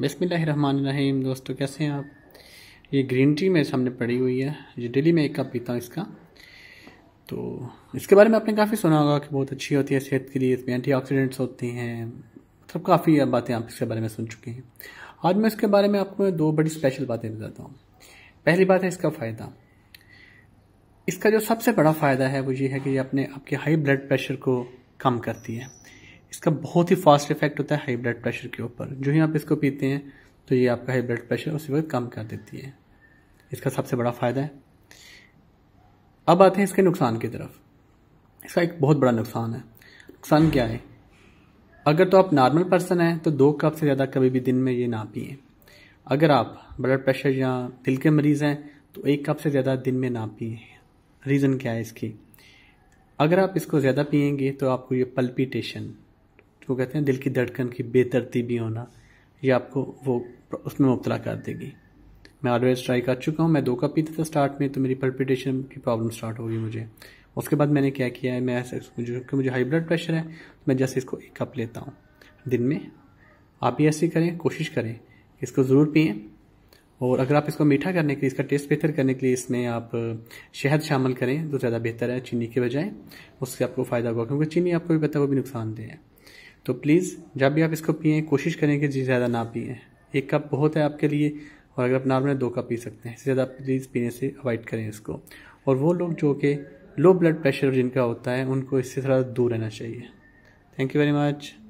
बसमीम दोस्तों कैसे हैं आप ये ग्रीन टी मेरे सामने पड़ी हुई है ये डेली मैं एक कप पीता हूँ इसका तो इसके बारे में आपने काफ़ी सुना होगा कि बहुत अच्छी होती है सेहत के लिए इसमें एंटीऑक्सीडेंट्स होते हैं मतलब काफ़ी बातें आप इसके बारे में सुन चुके हैं आज मैं इसके बारे में आपको दो बड़ी स्पेशल बातें बताता हूँ पहली बात है इसका फ़ायदा इसका जो सबसे बड़ा फ़ायदा है वो ये है कि ये अपने आपके हाई ब्लड प्रेशर को कम करती है इसका बहुत ही फास्ट इफेक्ट होता है हाई ब्लड प्रेशर के ऊपर जो ही आप इसको पीते हैं तो ये आपका हाई ब्लड प्रेशर उसी वक्त कम कर देती है इसका सबसे बड़ा फ़ायदा है अब आते हैं इसके नुकसान की तरफ इसका एक बहुत बड़ा नुकसान है नुकसान क्या है अगर तो आप नॉर्मल पर्सन हैं तो दो कप से ज़्यादा कभी भी दिन में ये ना पिए अगर आप ब्लड प्रेशर या दिल के मरीज़ हैं तो एक कप से ज़्यादा दिन में ना पिए रीज़न क्या है इसकी अगर आप इसको ज़्यादा पियेंगे तो आपको ये पल्पिटेशन वो कहते हैं दिल की धड़कन की बेतरतीबी होना ये आपको वो उसमें मुबतला कर देगी मैं ऑलवेज ट्राई कर चुका हूँ मैं दो कप पीता था स्टार्ट में तो मेरी पर्पिटेशन की प्रॉब्लम स्टार्ट होगी मुझे उसके बाद मैंने क्या किया है मैं ऐसे क्योंकि मुझे हाई ब्लड प्रेशर है तो मैं जैसे इसको एक कप लेता हूँ दिन में आप भी ऐसे करें कोशिश करें इसको ज़रूर पिए और अगर आप इसको मीठा करने के लिए इसका टेस्ट बेहतर करने के लिए इसमें आप शहद शामिल करें तो ज़्यादा बेहतर है चीनी के बजाय उससे आपको फ़ायदा होगा क्योंकि चीनी आपको भी पता है वो भी नुकसानदेह है तो प्लीज़ जब भी आप इसको पिए कोशिश करें कि जी ज़्यादा ना पिए एक कप बहुत है आपके लिए और अगर आप नॉर्मल दो कप पी सकते हैं इससे ज़्यादा प्लीज़ पीने से अवॉइड करें इसको और वो लोग जो कि लो ब्लड प्रेशर जिनका होता है उनको इससे थोड़ा दूर रहना चाहिए थैंक यू वेरी मच